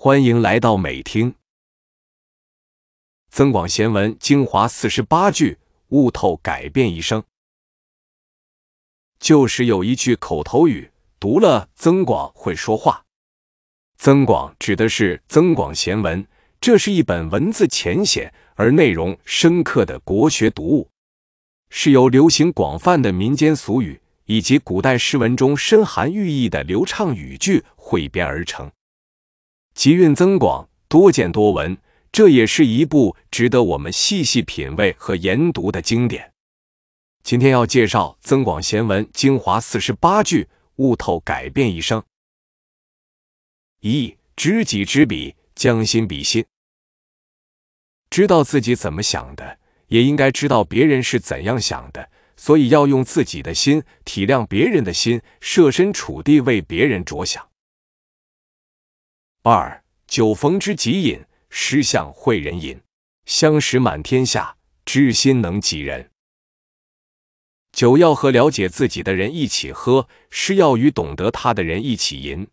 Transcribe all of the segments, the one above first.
欢迎来到美听《增广贤文》精华四十八句，悟透改变一生。就是有一句口头语，读了《增广》会说话。《增广》指的是《增广贤文》，这是一本文字浅显而内容深刻的国学读物，是由流行广泛的民间俗语以及古代诗文中深含寓意的流畅语句汇编而成。集运增广，多见多闻，这也是一部值得我们细细品味和研读的经典。今天要介绍《增广贤文》精华四十八句，悟透改变一生。一、知己知彼，将心比心。知道自己怎么想的，也应该知道别人是怎样想的，所以要用自己的心体谅别人的心，设身处地为别人着想。二酒逢知己饮，诗向会人吟。相识满天下，知心能几人？酒要和了解自己的人一起喝，诗要与懂得他的人一起吟。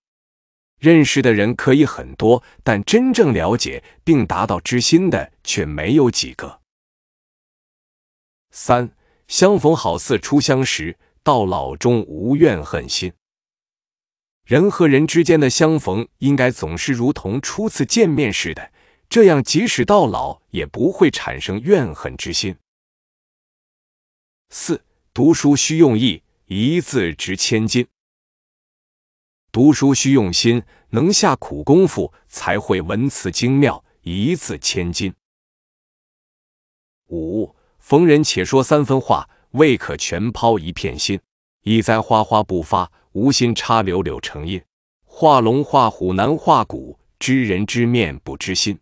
认识的人可以很多，但真正了解并达到知心的却没有几个。三相逢好似初相识，到老终无怨恨心。人和人之间的相逢，应该总是如同初次见面似的，这样即使到老也不会产生怨恨之心。四、读书需用意，一字值千金。读书需用心，能下苦功夫，才会文辞精妙，一字千金。五、逢人且说三分话，未可全抛一片心。一栽花花不发。无心插柳，柳成荫；画龙画虎难画骨，知人知面不知心。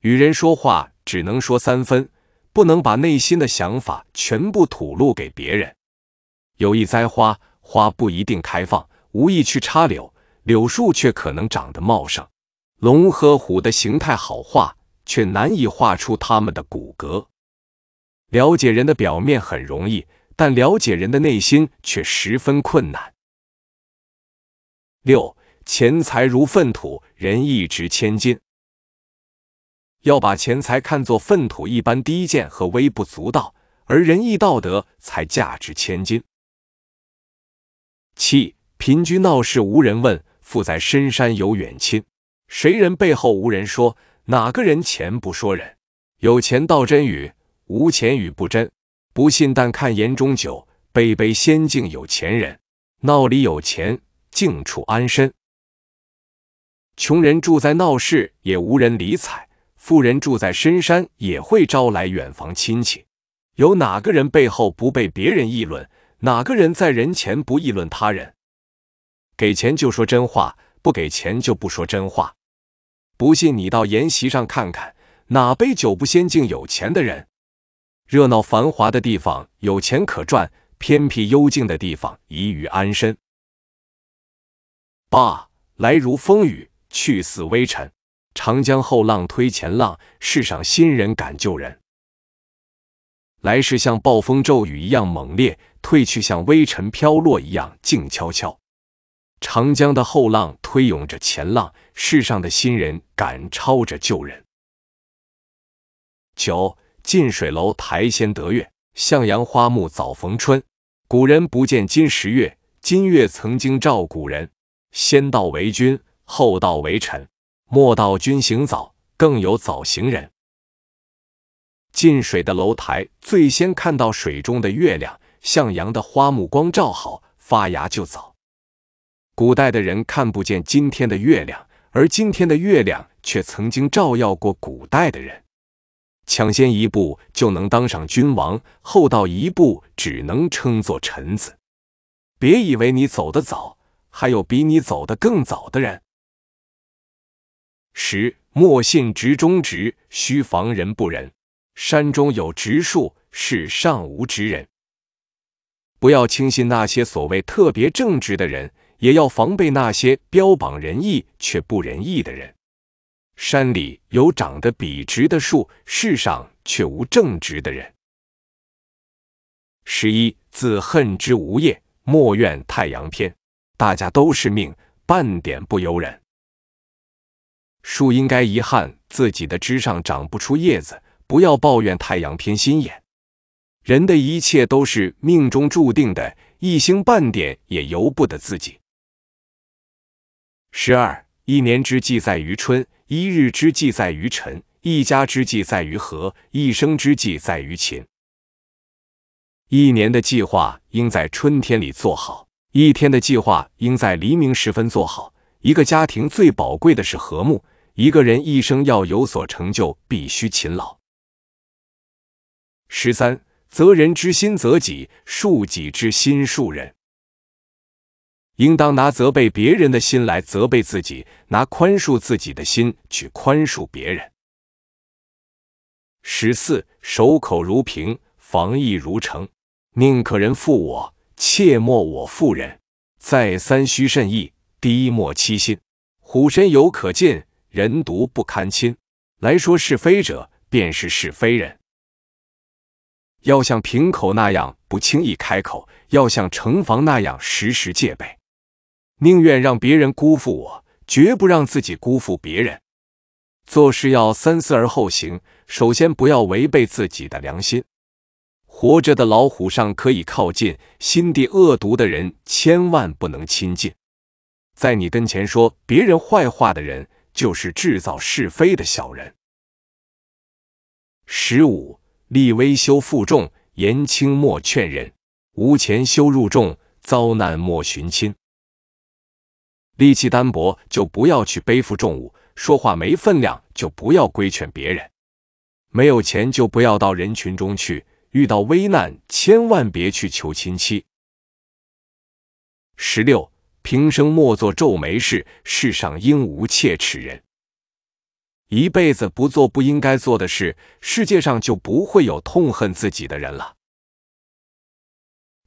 与人说话只能说三分，不能把内心的想法全部吐露给别人。有意栽花，花不一定开放；无意去插柳，柳树却可能长得茂盛。龙和虎的形态好画，却难以画出它们的骨骼。了解人的表面很容易。但了解人的内心却十分困难。六、钱财如粪土，人一值千金。要把钱财看作粪土一般低贱和微不足道，而仁义道德才价值千金。七、贫居闹市无人问，富在深山有远亲。谁人背后无人说？哪个人前不说人？有钱道真语，无钱语不真。不信，但看言中酒，杯杯先敬有钱人。闹里有钱，静处安身。穷人住在闹市也无人理睬，富人住在深山也会招来远房亲戚。有哪个人背后不被别人议论？哪个人在人前不议论他人？给钱就说真话，不给钱就不说真话。不信你到筵席上看看，哪杯酒不先敬有钱的人？热闹繁华的地方有钱可赚，偏僻幽静的地方宜于安身。八来如风雨，去似微尘。长江后浪推前浪，世上新人赶旧人。来世像暴风骤雨一样猛烈，退去像微尘飘落一样静悄悄。长江的后浪推涌着前浪，世上的新人赶超着旧人。九。近水楼台先得月，向阳花木早逢春。古人不见今时月，今月曾经照古人。先到为君，后到为臣。莫道君行早，更有早行人。近水的楼台最先看到水中的月亮，向阳的花木光照好发芽就早。古代的人看不见今天的月亮，而今天的月亮却曾经照耀过古代的人。抢先一步就能当上君王，后到一步只能称作臣子。别以为你走得早，还有比你走得更早的人。十莫信直中直，须防人不仁。山中有直树，是尚无直人。不要轻信那些所谓特别正直的人，也要防备那些标榜仁义却不仁义的人。山里有长得笔直的树，世上却无正直的人。十一，自恨枝无叶，莫怨太阳偏。大家都是命，半点不由人。树应该遗憾自己的枝上长不出叶子，不要抱怨太阳偏心眼。人的一切都是命中注定的，一星半点也由不得自己。十二，一年之计在于春。一日之计在于晨，一家之计在于和，一生之计在于勤。一年的计划应在春天里做好，一天的计划应在黎明时分做好。一个家庭最宝贵的是和睦，一个人一生要有所成就，必须勤劳。十三，择人之心择己，恕己之心恕人。应当拿责备别人的心来责备自己，拿宽恕自己的心去宽恕别人。十四，守口如瓶，防意如城，宁可人负我，切莫我负人。再三须慎意，低莫欺心。虎身犹可近，人独不堪亲。来说是非者，便是是非人。要像瓶口那样不轻易开口，要像城防那样时时戒备。宁愿让别人辜负我，绝不让自己辜负别人。做事要三思而后行，首先不要违背自己的良心。活着的老虎尚可以靠近，心地恶毒的人千万不能亲近。在你跟前说别人坏话的人，就是制造是非的小人。十五，立威修负重，言轻莫劝人；无钱修入众，遭难莫寻亲。力气单薄就不要去背负重物，说话没分量就不要规劝别人，没有钱就不要到人群中去，遇到危难千万别去求亲戚。十六，平生莫做皱眉事，世上应无切齿人。一辈子不做不应该做的事，世界上就不会有痛恨自己的人了。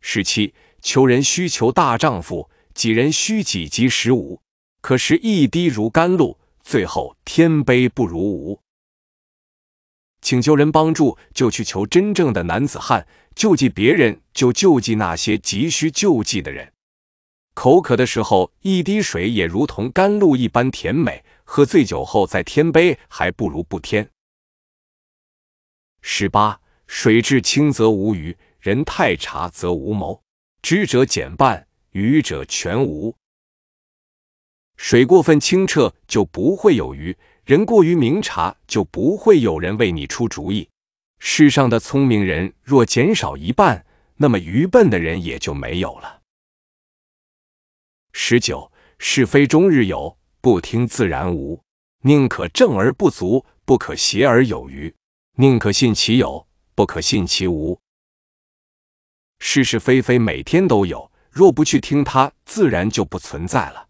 十七，求人需求大丈夫。几人需几及十五？可是一滴如甘露。最后天杯不如无。请求人帮助，就去求真正的男子汉；救济别人，就救济那些急需救济的人。口渴的时候，一滴水也如同甘露一般甜美。喝醉酒后再添杯，还不如不添。十八，水至清则无鱼；人太察则无谋。知者减半。愚者全无。水过分清澈就不会有鱼，人过于明察就不会有人为你出主意。世上的聪明人若减少一半，那么愚笨的人也就没有了。十九是非终日有，不听自然无。宁可正而不足，不可邪而有余。宁可信其有，不可信其无。是是非非每天都有。若不去听他，自然就不存在了。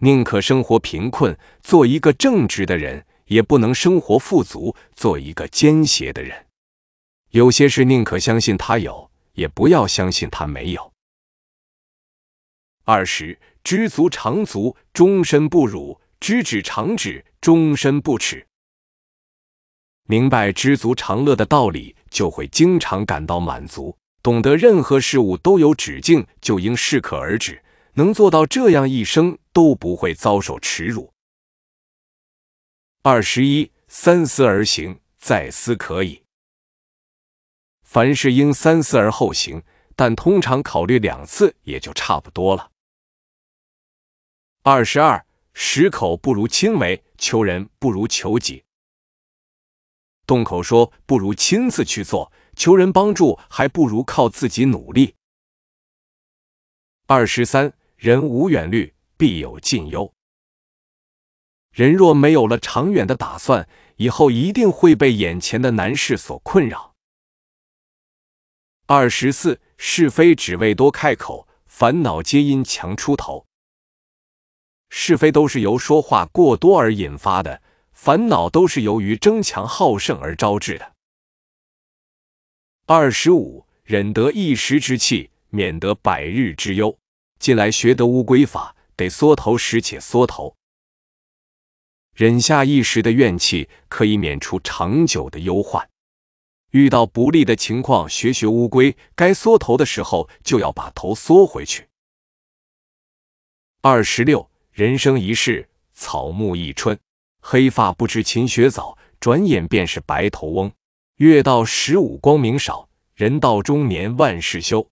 宁可生活贫困，做一个正直的人，也不能生活富足，做一个奸邪的人。有些事宁可相信他有，也不要相信他没有。二十，知足常足，终身不辱；知止常止，终身不耻。明白知足常乐的道理，就会经常感到满足。懂得任何事物都有止境，就应适可而止，能做到这样，一生都不会遭受耻辱。二十一，三思而行，再思可以。凡事应三思而后行，但通常考虑两次也就差不多了。二十二，食口不如亲为，求人不如求己。动口说不如亲自去做。求人帮助，还不如靠自己努力。二十三，人无远虑，必有近忧。人若没有了长远的打算，以后一定会被眼前的难事所困扰。二十四，是非只为多开口，烦恼皆因强出头。是非都是由说话过多而引发的，烦恼都是由于争强好胜而招致的。二十五，忍得一时之气，免得百日之忧。近来学得乌龟法，得缩头时且缩头。忍下一时的怨气，可以免除长久的忧患。遇到不利的情况，学学乌龟，该缩头的时候就要把头缩回去。二十六，人生一世，草木一春。黑发不知勤学早，转眼便是白头翁。月到十五光明少，人到中年万事休。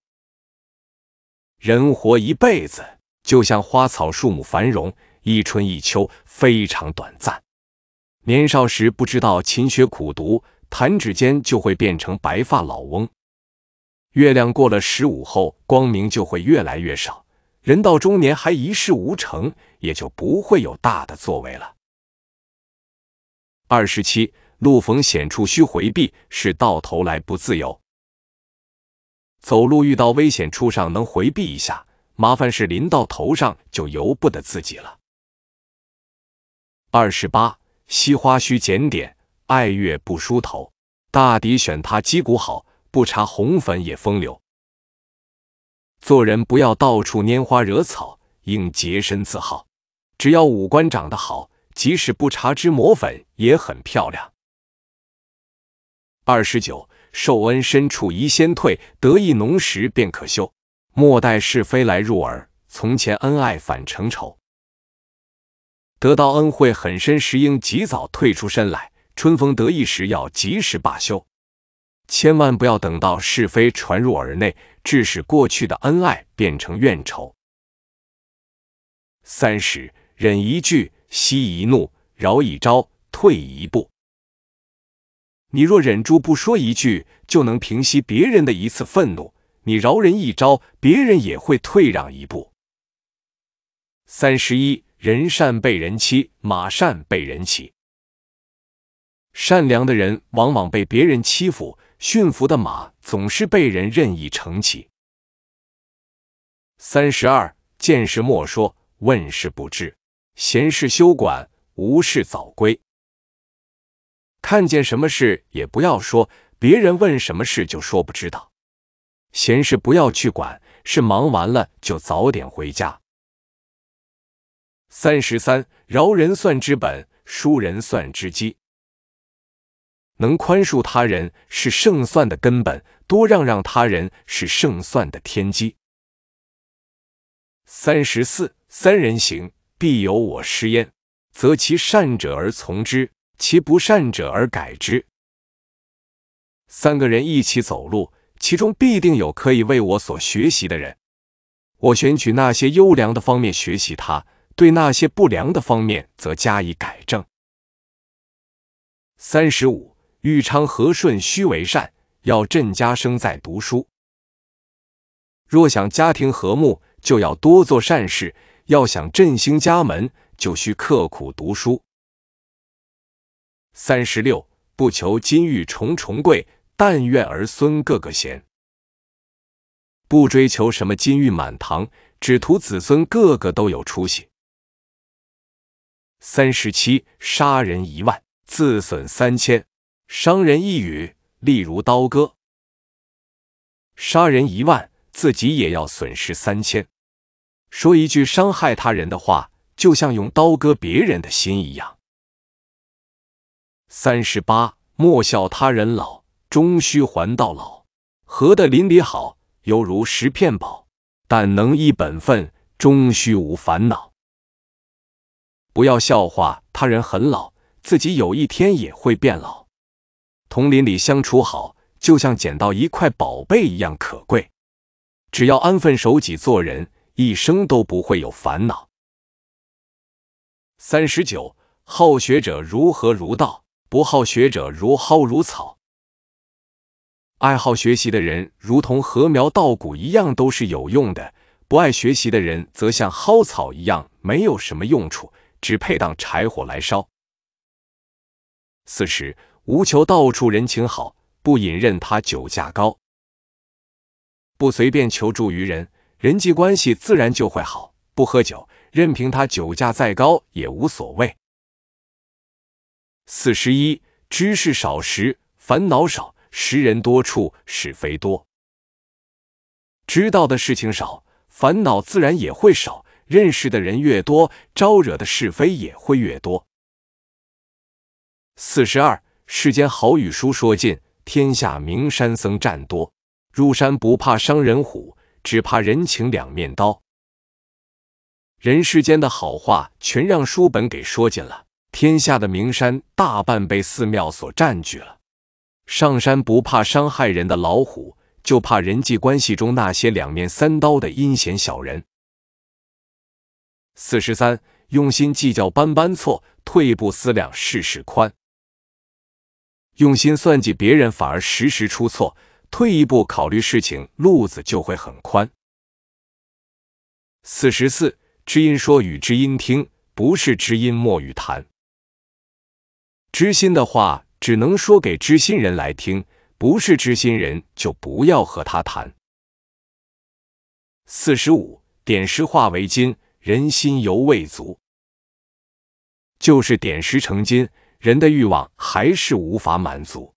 人活一辈子，就像花草树木繁荣一春一秋，非常短暂。年少时不知道勤学苦读，弹指间就会变成白发老翁。月亮过了十五后，光明就会越来越少。人到中年还一事无成，也就不会有大的作为了。二十七。路逢险处需回避，是到头来不自由。走路遇到危险处上能回避一下，麻烦事临到头上就由不得自己了。二十八，惜花须检点，爱月不梳头。大抵选他击鼓好，不搽红粉也风流。做人不要到处拈花惹草，应洁身自好。只要五官长得好，即使不搽脂抹粉也很漂亮。二十九，受恩深处宜先退，得意浓时便可休。莫待是非来入耳，从前恩爱反成仇。得到恩惠很深时，应及早退出身来；春风得意时，要及时罢休。千万不要等到是非传入耳内，致使过去的恩爱变成怨仇。三十，忍一句，息一怒，饶一招，退一步。你若忍住不说一句，就能平息别人的一次愤怒。你饶人一招，别人也会退让一步。三十一，人善被人欺，马善被人骑。善良的人往往被别人欺负，驯服的马总是被人任意乘骑。三十二，见事莫说，问事不知，闲事休管，无事早归。看见什么事也不要说，别人问什么事就说不知道。闲事不要去管，事忙完了就早点回家。三十三，饶人算之本，输人算之机。能宽恕他人是胜算的根本，多让让他人是胜算的天机。三十四，三人行必有我师焉，择其善者而从之。其不善者而改之。三个人一起走路，其中必定有可以为我所学习的人。我选取那些优良的方面学习他，对那些不良的方面则加以改正。三十五，欲昌和顺须为善，要振家声在读书。若想家庭和睦，就要多做善事；要想振兴家门，就需刻苦读书。三十六，不求金玉重重贵，但愿儿孙个个贤。不追求什么金玉满堂，只图子孙个个都有出息。三十七，杀人一万，自损三千；伤人一语，例如刀割。杀人一万，自己也要损失三千。说一句伤害他人的话，就像用刀割别人的心一样。三十八，莫笑他人老，终须还到老。和的邻里好，犹如拾片宝。但能一本分，终须无烦恼。不要笑话他人很老，自己有一天也会变老。同邻里相处好，就像捡到一块宝贝一样可贵。只要安分守己做人，一生都不会有烦恼。三十九，好学者如何如道？不好学者如蒿如草，爱好学习的人如同禾苗稻谷一样都是有用的；不爱学习的人则像蒿草一样没有什么用处，只配当柴火来烧。四十，无求到处人情好，不隐任他酒价高。不随便求助于人，人际关系自然就会好；不喝酒，任凭他酒价再高也无所谓。四十一，知识少时烦恼少，识人多处是非多。知道的事情少，烦恼自然也会少；认识的人越多，招惹的是非也会越多。四十二，世间好语书说尽，天下名山僧占多。入山不怕伤人虎，只怕人情两面刀。人世间的好话，全让书本给说尽了。天下的名山大半被寺庙所占据了。上山不怕伤害人的老虎，就怕人际关系中那些两面三刀的阴险小人。四十三，用心计较般般错，退步思量事事宽。用心算计别人，反而时时出错；退一步考虑事情，路子就会很宽。四十四，知音说与知音听，不是知音莫与谈。知心的话只能说给知心人来听，不是知心人就不要和他谈。四十五，点石化为金，人心犹未足，就是点石成金，人的欲望还是无法满足。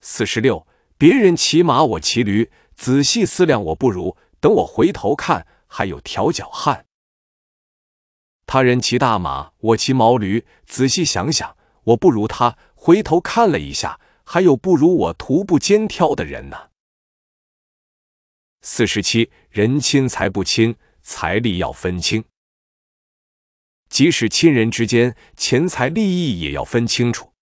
四十六，别人骑马我骑驴，仔细思量我不如，等我回头看，还有调脚汉。他人骑大马，我骑毛驴。仔细想想，我不如他。回头看了一下，还有不如我徒步肩挑的人呢。四十七，人亲财不亲，财力要分清。即使亲人之间，钱财利益也要分清楚。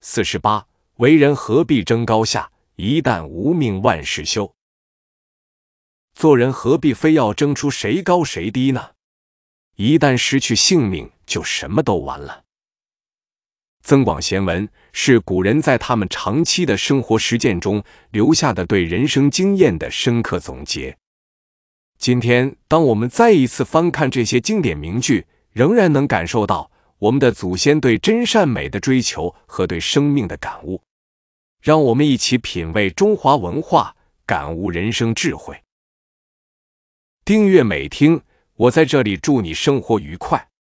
四十八，为人何必争高下？一旦无命，万事休。做人何必非要争出谁高谁低呢？一旦失去性命，就什么都完了。增广贤文是古人在他们长期的生活实践中留下的对人生经验的深刻总结。今天，当我们再一次翻看这些经典名句，仍然能感受到我们的祖先对真善美的追求和对生命的感悟。让我们一起品味中华文化，感悟人生智慧。订阅美听。我在这里祝你生活愉快。